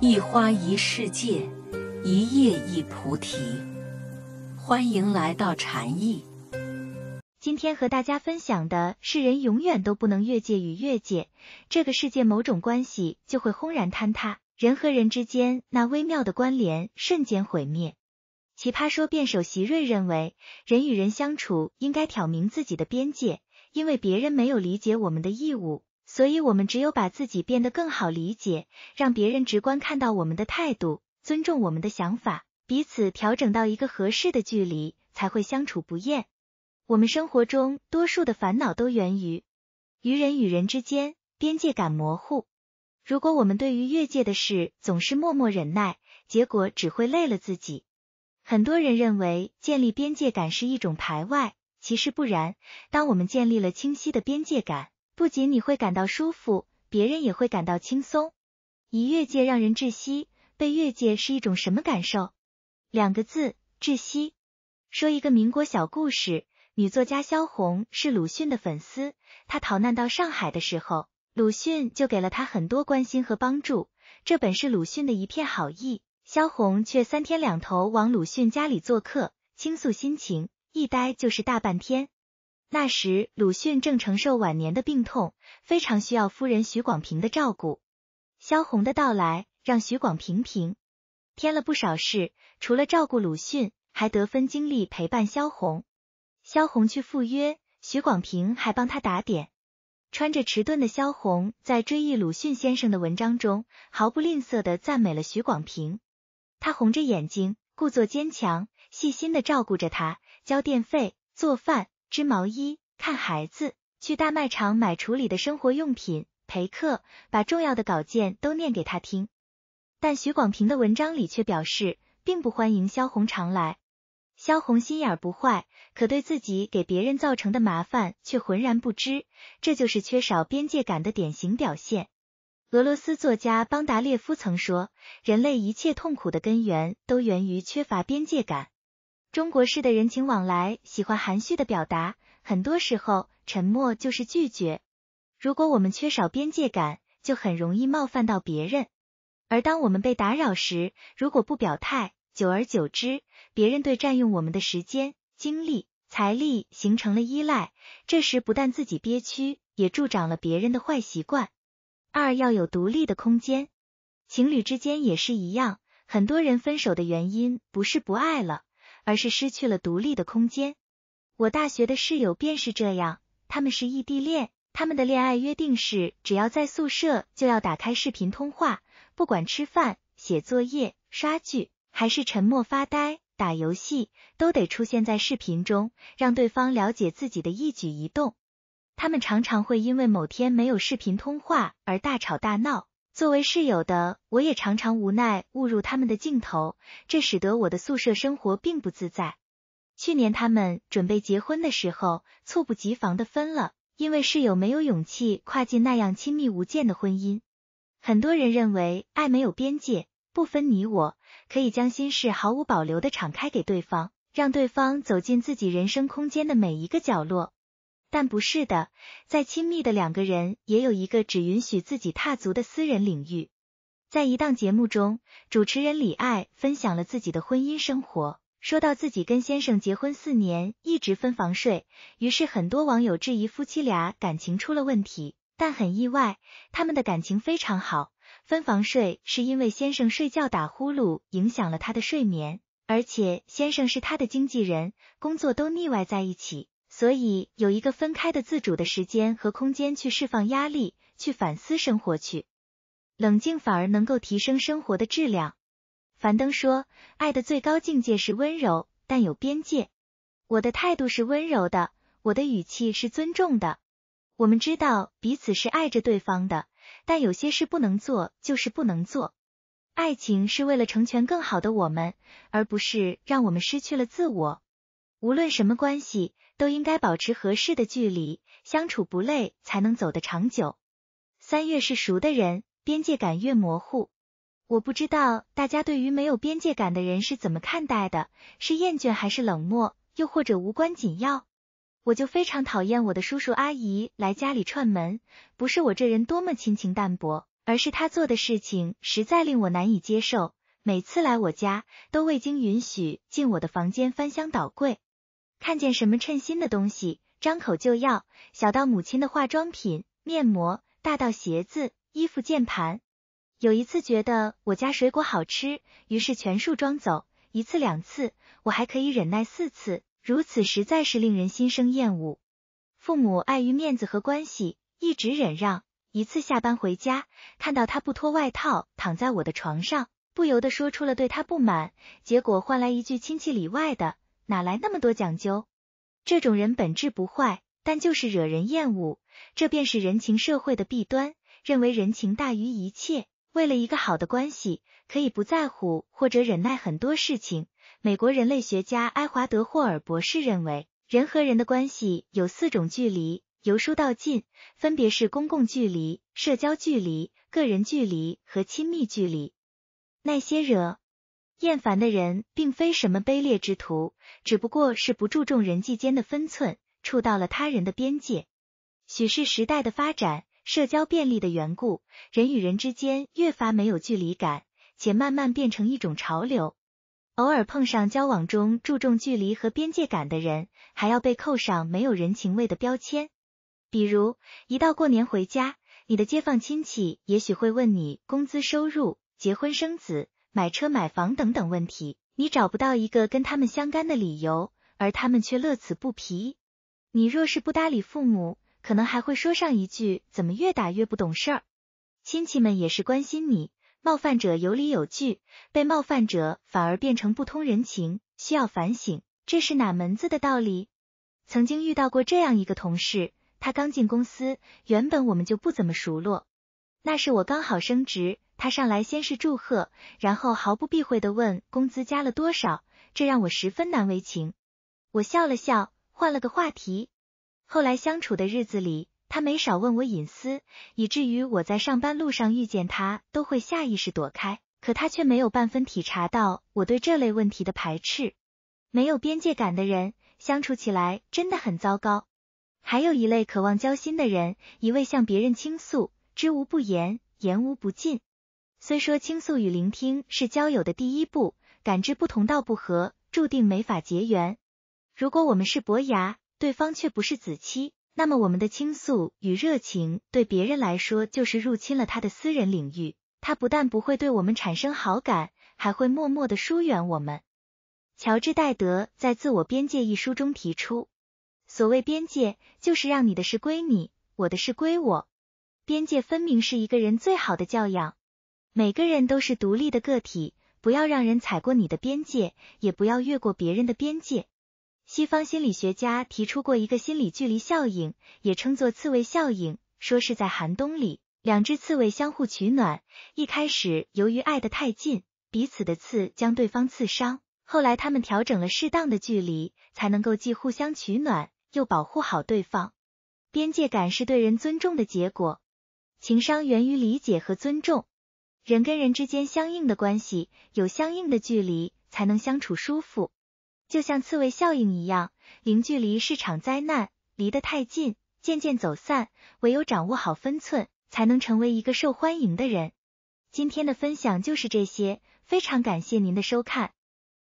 一花一世界，一叶一菩提。欢迎来到禅意。今天和大家分享的是，人永远都不能越界与越界，这个世界某种关系就会轰然坍塌，人和人之间那微妙的关联瞬间毁灭。奇葩说辩手席瑞认为，人与人相处应该挑明自己的边界，因为别人没有理解我们的义务。所以，我们只有把自己变得更好，理解，让别人直观看到我们的态度，尊重我们的想法，彼此调整到一个合适的距离，才会相处不厌。我们生活中多数的烦恼都源于于人与人之间边界感模糊。如果我们对于越界的事总是默默忍耐，结果只会累了自己。很多人认为建立边界感是一种排外，其实不然。当我们建立了清晰的边界感。不仅你会感到舒服，别人也会感到轻松。一越界让人窒息，被越界是一种什么感受？两个字：窒息。说一个民国小故事，女作家萧红是鲁迅的粉丝，她逃难到上海的时候，鲁迅就给了她很多关心和帮助。这本是鲁迅的一片好意，萧红却三天两头往鲁迅家里做客，倾诉心情，一待就是大半天。那时，鲁迅正承受晚年的病痛，非常需要夫人徐广平的照顾。萧红的到来让徐广平平添了不少事，除了照顾鲁迅，还得分精力陪伴萧红。萧红去赴约，徐广平还帮他打点。穿着迟钝的萧红在追忆鲁迅先生的文章中，毫不吝啬的赞美了徐广平。他红着眼睛，故作坚强，细心的照顾着他，交电费，做饭。织毛衣，看孩子，去大卖场买处理的生活用品，陪客，把重要的稿件都念给他听。但徐广平的文章里却表示，并不欢迎萧红常来。萧红心眼不坏，可对自己给别人造成的麻烦却浑然不知，这就是缺少边界感的典型表现。俄罗斯作家邦达列夫曾说，人类一切痛苦的根源都源于缺乏边界感。中国式的人情往来喜欢含蓄的表达，很多时候沉默就是拒绝。如果我们缺少边界感，就很容易冒犯到别人。而当我们被打扰时，如果不表态，久而久之，别人对占用我们的时间、精力、财力形成了依赖。这时不但自己憋屈，也助长了别人的坏习惯。二要有独立的空间，情侣之间也是一样。很多人分手的原因不是不爱了。而是失去了独立的空间。我大学的室友便是这样，他们是异地恋，他们的恋爱约定是，只要在宿舍就要打开视频通话，不管吃饭、写作业、刷剧，还是沉默发呆、打游戏，都得出现在视频中，让对方了解自己的一举一动。他们常常会因为某天没有视频通话而大吵大闹。作为室友的我，也常常无奈误入他们的镜头，这使得我的宿舍生活并不自在。去年他们准备结婚的时候，猝不及防的分了，因为室友没有勇气跨进那样亲密无间。的婚姻，很多人认为爱没有边界，不分你我，可以将心事毫无保留的敞开给对方，让对方走进自己人生空间的每一个角落。但不是的，在亲密的两个人也有一个只允许自己踏足的私人领域。在一档节目中，主持人李艾分享了自己的婚姻生活，说到自己跟先生结婚四年一直分房睡，于是很多网友质疑夫妻俩感情出了问题。但很意外，他们的感情非常好，分房睡是因为先生睡觉打呼噜影响了他的睡眠，而且先生是他的经纪人，工作都腻歪在一起。所以有一个分开的、自主的时间和空间去释放压力、去反思生活、去冷静，反而能够提升生活的质量。樊登说：“爱的最高境界是温柔但有边界。我的态度是温柔的，我的语气是尊重的。我们知道彼此是爱着对方的，但有些事不能做，就是不能做。爱情是为了成全更好的我们，而不是让我们失去了自我。无论什么关系。”都应该保持合适的距离，相处不累才能走得长久。三越是熟的人，边界感越模糊。我不知道大家对于没有边界感的人是怎么看待的，是厌倦还是冷漠，又或者无关紧要？我就非常讨厌我的叔叔阿姨来家里串门，不是我这人多么亲情淡薄，而是他做的事情实在令我难以接受。每次来我家，都未经允许进我的房间翻箱倒柜。看见什么称心的东西，张口就要，小到母亲的化妆品、面膜，大到鞋子、衣服、键盘。有一次觉得我家水果好吃，于是全数装走。一次两次，我还可以忍耐，四次如此实在是令人心生厌恶。父母碍于面子和关系，一直忍让。一次下班回家，看到他不脱外套躺在我的床上，不由得说出了对他不满，结果换来一句亲戚里外的。哪来那么多讲究？这种人本质不坏，但就是惹人厌恶。这便是人情社会的弊端，认为人情大于一切，为了一个好的关系，可以不在乎或者忍耐很多事情。美国人类学家埃华德霍尔博士认为，人和人的关系有四种距离，由疏到近，分别是公共距离、社交距离、个人距离和亲密距离。那些惹。厌烦的人并非什么卑劣之徒，只不过是不注重人际间的分寸，触到了他人的边界。许是时代的发展，社交便利的缘故，人与人之间越发没有距离感，且慢慢变成一种潮流。偶尔碰上交往中注重距离和边界感的人，还要被扣上没有人情味的标签。比如，一到过年回家，你的街坊亲戚也许会问你工资收入、结婚生子。买车、买房等等问题，你找不到一个跟他们相干的理由，而他们却乐此不疲。你若是不搭理父母，可能还会说上一句，怎么越打越不懂事儿。亲戚们也是关心你，冒犯者有理有据，被冒犯者反而变成不通人情，需要反省，这是哪门子的道理？曾经遇到过这样一个同事，他刚进公司，原本我们就不怎么熟络，那是我刚好升职。他上来先是祝贺，然后毫不避讳的问工资加了多少，这让我十分难为情。我笑了笑，换了个话题。后来相处的日子里，他没少问我隐私，以至于我在上班路上遇见他都会下意识躲开。可他却没有半分体察到我对这类问题的排斥，没有边界感的人相处起来真的很糟糕。还有一类渴望交心的人，一味向别人倾诉，知无不言，言无不尽。虽说倾诉与聆听是交友的第一步，感知不同道不合，注定没法结缘。如果我们是伯牙，对方却不是子期，那么我们的倾诉与热情对别人来说就是入侵了他的私人领域，他不但不会对我们产生好感，还会默默的疏远我们。乔治·戴德在《自我边界》一书中提出，所谓边界，就是让你的事归你，我的事归我。边界分明是一个人最好的教养。每个人都是独立的个体，不要让人踩过你的边界，也不要越过别人的边界。西方心理学家提出过一个心理距离效应，也称作刺猬效应，说是在寒冬里，两只刺猬相互取暖。一开始由于挨得太近，彼此的刺将对方刺伤。后来他们调整了适当的距离，才能够既互相取暖，又保护好对方。边界感是对人尊重的结果，情商源于理解和尊重。人跟人之间相应的关系，有相应的距离，才能相处舒服。就像刺猬效应一样，零距离是场灾难，离得太近，渐渐走散。唯有掌握好分寸，才能成为一个受欢迎的人。今天的分享就是这些，非常感谢您的收看。